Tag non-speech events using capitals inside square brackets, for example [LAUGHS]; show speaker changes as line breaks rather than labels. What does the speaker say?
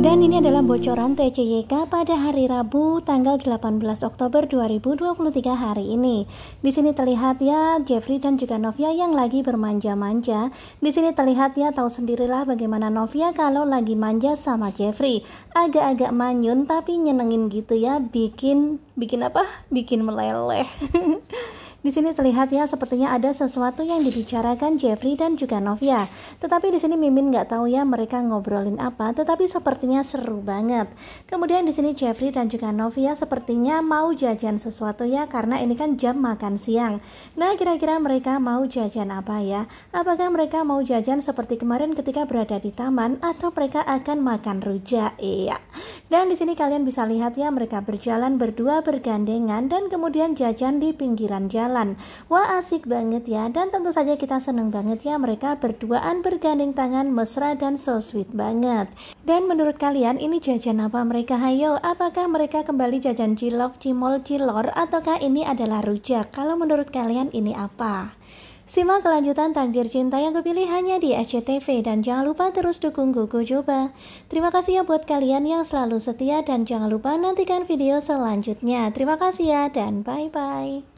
Dan ini adalah bocoran TCYK pada hari Rabu tanggal 18 Oktober 2023 hari ini. Di sini terlihat ya Jeffrey dan juga Novia yang lagi bermanja-manja. Di sini terlihat ya tahu sendirilah bagaimana Novia kalau lagi manja sama Jeffrey. Agak-agak manyun tapi nyenengin gitu ya, bikin bikin apa? Bikin meleleh. [LAUGHS] Di sini terlihat ya sepertinya ada sesuatu yang dibicarakan Jeffrey dan juga Novia. Tetapi di sini Mimin nggak tahu ya mereka ngobrolin apa, tetapi sepertinya seru banget. Kemudian di sini Jeffrey dan juga Novia sepertinya mau jajan sesuatu ya karena ini kan jam makan siang. Nah, kira-kira mereka mau jajan apa ya? Apakah mereka mau jajan seperti kemarin ketika berada di taman atau mereka akan makan rujak? Iya. Dan di sini kalian bisa lihat ya mereka berjalan berdua bergandengan dan kemudian jajan di pinggiran jalan jalan. Wah asik banget ya. Dan tentu saja kita seneng banget ya mereka berduaan bergandeng tangan mesra dan so sweet banget. Dan menurut kalian ini jajan apa mereka hayo? Apakah mereka kembali jajan cilok, cimol, cilor ataukah ini adalah rujak? Kalau menurut kalian ini apa? Simak kelanjutan takdir cinta yang kupilih hanya di SCTV dan jangan lupa terus dukung Gogo Coba. Terima kasih ya buat kalian yang selalu setia dan jangan lupa nantikan video selanjutnya. Terima kasih ya dan bye-bye.